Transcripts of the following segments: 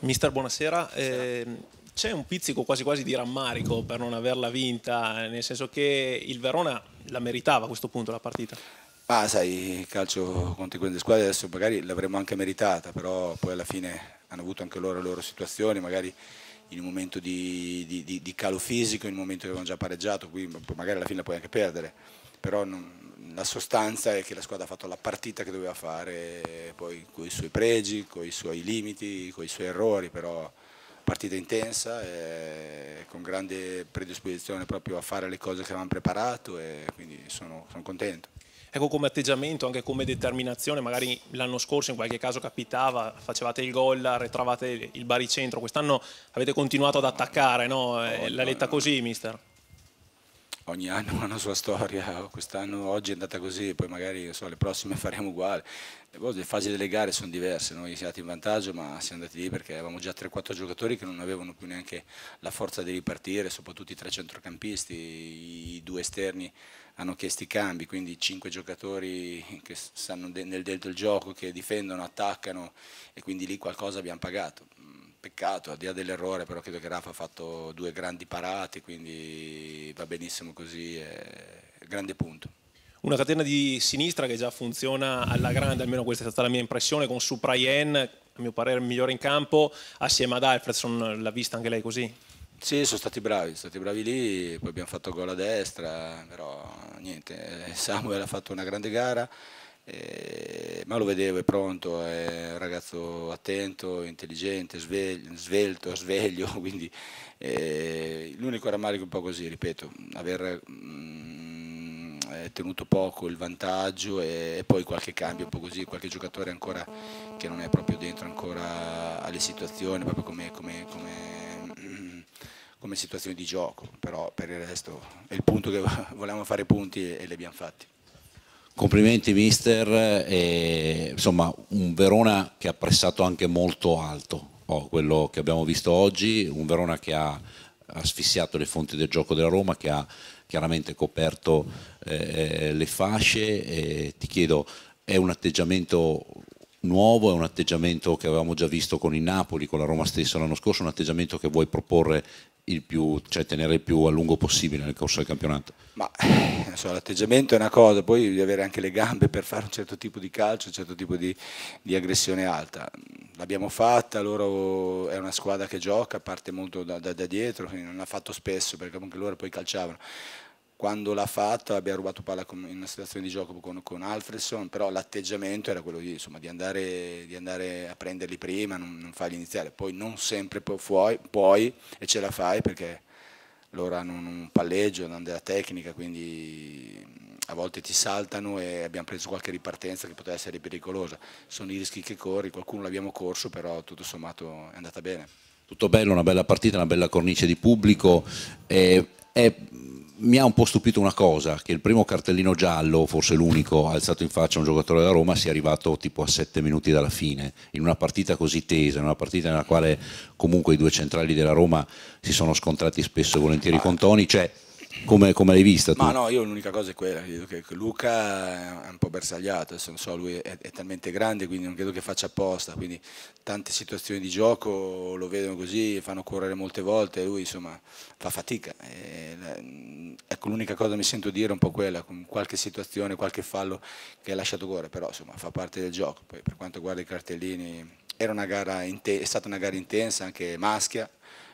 Mister, buonasera. buonasera. Eh, c'è un pizzico quasi quasi di rammarico per non averla vinta, nel senso che il Verona la meritava a questo punto la partita. Ma sai, il calcio contro quelle squadre adesso magari l'avremmo anche meritata, però poi alla fine hanno avuto anche loro le loro situazioni, magari in un momento di, di, di, di calo fisico, in un momento che avevano già pareggiato, qui magari alla fine la puoi anche perdere, però non, la sostanza è che la squadra ha fatto la partita che doveva fare, poi con i suoi pregi, con i suoi limiti, con i suoi errori, però partita intensa e con grande predisposizione proprio a fare le cose che avevamo preparato e quindi sono, sono contento. Ecco come atteggiamento, anche come determinazione, magari l'anno scorso in qualche caso capitava, facevate il gol, arretravate il baricentro, quest'anno avete continuato ad attaccare, no? no, eh, no L'ha letta no, così mister? ogni anno ha una sua storia, quest'anno oggi è andata così, poi magari so, le prossime faremo uguale. Le, fasi delle gare sono diverse, noi siamo andati in vantaggio ma siamo andati lì perché avevamo già 3-4 giocatori che non avevano più neanche la forza di ripartire, soprattutto i tre centrocampisti, i due esterni hanno chiesto i cambi, quindi 5 giocatori che stanno nel del gioco, che difendono, attaccano e quindi lì qualcosa abbiamo pagato peccato, a dia dell'errore, però credo che Rafa ha fatto due grandi parate, quindi va benissimo così, è grande punto. Una catena di sinistra che già funziona alla grande, almeno questa è stata la mia impressione, con Supraien, a mio parere il migliore in campo, assieme ad Alfredson, l'ha vista anche lei così? Sì, sono stati bravi, sono stati bravi lì, poi abbiamo fatto gol a destra, però niente, eh, Samuel ha fatto una grande gara, eh, ma lo vedevo, è pronto, è un ragazzo attento, intelligente, sveglio, svelto, sveglio, quindi eh, l'unico rammarico è un po' così, ripeto, aver mh, mm, eh, tenuto poco il vantaggio e, e, poi qualche cambio un po' così, qualche giocatore ancora che non è proprio dentro ancora alle situazioni, proprio come, come, come, come situazioni di gioco, però per il resto è il punto che volevamo fare punti e, e li abbiamo fatti. Complimenti mister, e, insomma un Verona che ha pressato anche molto alto oh, quello che abbiamo visto oggi, un Verona che ha asfissiato le fonti del gioco della Roma, che ha chiaramente coperto eh, eh le fasce. E ti chiedo, è un atteggiamento nuovo, è un atteggiamento che avevamo già visto con il Napoli, con la Roma stessa l'anno scorso, un atteggiamento che vuoi proporre il più, cioè tenere il più a lungo possibile nel corso del campionato? Ma eh, so, l'atteggiamento è una cosa, poi devi avere anche le gambe per fare un certo tipo di calcio, un certo tipo di, di aggressione alta. L'abbiamo fatta, loro è una squadra che gioca, parte molto da, da, da dietro, non l'ha fatto spesso perché comunque loro poi calciavano quando l'ha fatto abbiamo rubato palla in una situazione di gioco con, con Alfredson, però l'atteggiamento era quello di, insomma, di, andare, di, andare, a prenderli prima, non, non farli iniziare, poi non sempre puoi, puoi e ce la fai perché loro hanno un palleggio, hanno della tecnica, quindi a volte ti saltano e abbiamo preso qualche ripartenza che poteva essere pericolosa. Sono i rischi che corri, qualcuno l'abbiamo corso, però tutto sommato è andata bene tutto bello, una bella partita, una bella cornice di pubblico. E, e mi ha un po' stupito una cosa, che il primo cartellino giallo, forse l'unico alzato in faccia a un giocatore della Roma, sia arrivato tipo a sette minuti dalla fine, in una partita così tesa, in una partita nella quale comunque i due centrali della Roma si sono scontrati spesso e volentieri ah. con Toni, cioè come, come l'hai vista tu? Ma no, io l'unica cosa è quella, credo che Luca è un po' bersagliato, adesso non so, lui è, è talmente grande, quindi non credo che faccia apposta, quindi tante situazioni di gioco lo vedono così, fanno correre molte volte, lui insomma fa fatica. E, ecco, l'unica cosa che mi sento dire è un po' quella, con qualche situazione, qualche fallo che ha lasciato cuore, però insomma fa parte del gioco. Poi per quanto riguarda i cartellini, era una gara è stata una gara intensa, anche maschia,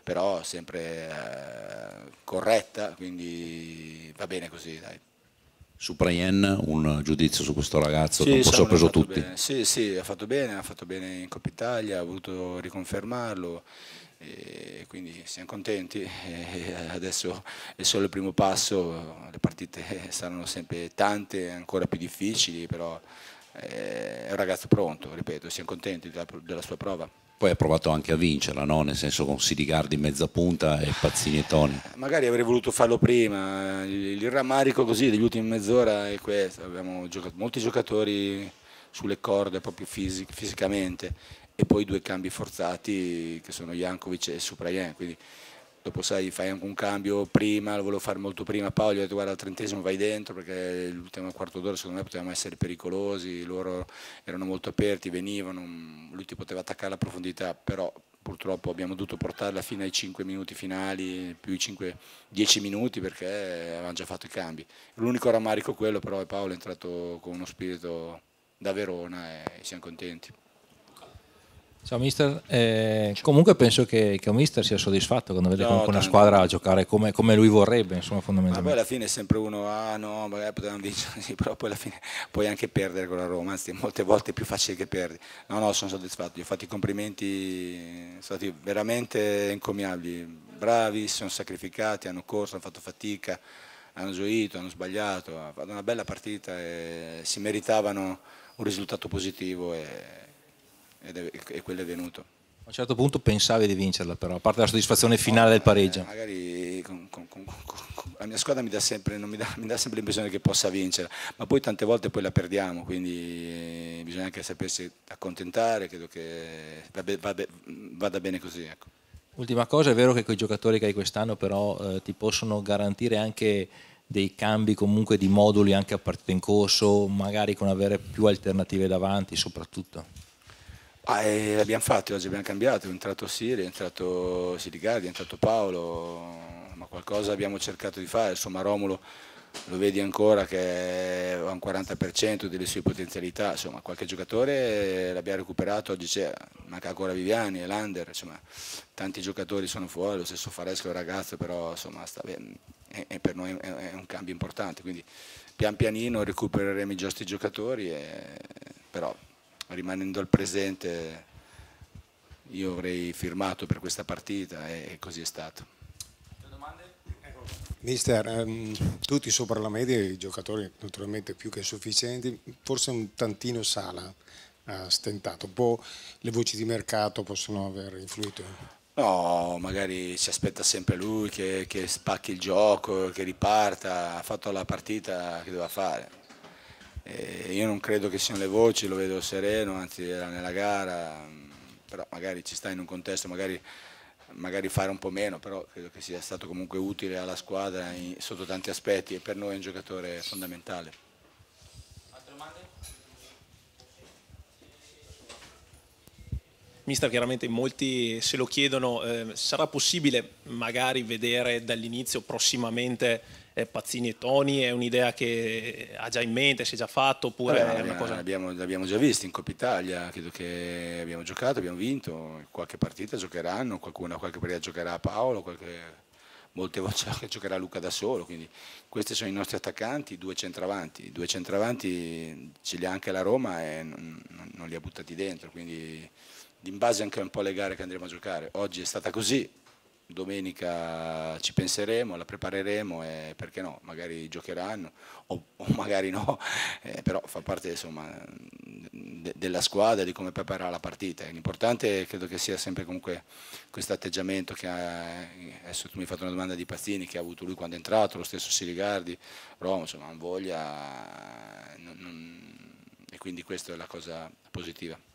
però sempre eh, corretta, quindi va bene così. Dai. Su Prayen un giudizio su questo ragazzo sì, un po' sorpreso tutti. Bene. Sì, sì, ha fatto bene, ha fatto bene in Coppa Italia, ha voluto riconfermarlo quindi siamo contenti. adesso è solo il primo passo, le partite saranno sempre tante, ancora più difficili, però eh, è un ragazzo pronto, ripeto, siamo contenti della, della sua prova. Poi ha provato anche a vincerla, no? nel senso con Sidigardi mezza punta e Pazzini e Toni. Eh, magari avrei voluto farlo prima, il, il rammarico così degli ultimi mezz'ora è questo, abbiamo giocato molti giocatori sulle corde proprio fisic fisicamente e poi due cambi forzati che sono Jankovic e Supraien, quindi dopo sai fai anche un cambio prima, lo volevo fare molto prima, Paolo gli ho detto guarda al trentesimo vai dentro perché l'ultimo quarto d'ora secondo me potevamo essere pericolosi, loro erano molto aperti, venivano, mm, lui ti poteva attaccare la profondità, però purtroppo abbiamo dovuto portarla fino ai 5 minuti finali, più i 5, 10 minuti perché avevamo già fatto i cambi. L'unico rammarico quello però è Paolo è entrato con uno spirito da Verona e siamo contenti. Ciao mister, eh, comunque penso che, che un mister sia soddisfatto quando vede no, comunque una squadra a giocare come, come, lui vorrebbe, insomma fondamentalmente. Ma poi alla fine è sempre uno, ah no, magari potevamo vincere, sì, però poi alla fine puoi anche perdere con la Roma, anzi molte volte è più facile che perdi. No, no, sono soddisfatto, gli ho fatto i complimenti, sono stati veramente encomiabili, bravi, si sono sacrificati, hanno corso, hanno fatto fatica, hanno gioito, hanno sbagliato, hanno fatto una bella partita e si meritavano un risultato positivo. E ed è, e quello è venuto. A un certo punto pensavi di vincerla però, a parte la soddisfazione finale del pareggio. Eh, magari con, con, con, la mia squadra mi dà sempre, sempre l'impressione che possa vincere, ma poi tante volte poi la perdiamo, quindi eh, bisogna anche sapersi accontentare, credo che vada, vada bene così. Ecco. Ultima cosa, è vero che con i giocatori che hai quest'anno però eh, ti possono garantire anche dei cambi comunque di moduli anche a partita in corso, magari con avere più alternative davanti soprattutto. Ah, eh, l'abbiamo fatto, oggi abbiamo cambiato, è entrato Siri, è entrato Sirigardi, è entrato Paolo, ma qualcosa abbiamo cercato di fare, insomma Romulo lo vedi ancora che ha un 40% delle sue potenzialità, insomma qualche giocatore l'abbiamo recuperato, oggi c'è, manca ancora Viviani, Lander, insomma tanti giocatori sono fuori, lo stesso Faresco è un ragazzo, però insomma sta, è, è per noi è, un cambio importante, quindi pian pianino recupereremo i giusti giocatori, e, però rimanendo al presente io avrei firmato per questa partita e così è stato. domande? Ecco. Mister, ehm, tutti sopra la media, i giocatori naturalmente più che sufficienti, forse un tantino Sala ha stentato, un boh, po' le voci di mercato possono aver influito? No, magari si aspetta sempre lui che, che spacchi il gioco, che riparta, ha fatto la partita che doveva fare eh, io non credo che siano le voci, lo vedo sereno, anzi era eh, nella gara, mm, però magari ci sta in un contesto, magari, magari fare un po' meno, però credo che sia stato comunque utile alla squadra in, sotto tanti aspetti e per noi è un giocatore fondamentale. Altre domande? Mister, chiaramente molti se lo chiedono, eh, sarà possibile magari vedere dall'inizio prossimamente eh, Pazzini e Toni è un'idea che ha già in mente, si è già fatto oppure Vabbè, è una cosa... L'abbiamo, l'abbiamo già visto in Coppa Italia, credo che abbiamo giocato, abbiamo vinto, qualche partita giocheranno, qualcuna qualche partita giocherà Paolo, qualche molte volte giocherà Luca da solo, quindi questi sono i nostri attaccanti, due centravanti, due centravanti ce li ha anche la Roma e non, li ha buttati dentro, quindi in base anche un po' alle gare che andremo a giocare. Oggi è stata così, domenica ci penseremo, la prepareremo e perché no, magari giocheranno o, o magari no, eh, però fa parte insomma, de, della squadra, di come preparare la partita. L'importante credo che sia sempre comunque questo atteggiamento che ha, adesso tu mi hai fatto una domanda di Pazzini che ha avuto lui quando è entrato, lo stesso Sirigardi, Roma, insomma, non voglia, non, non, e quindi questa è la cosa positiva.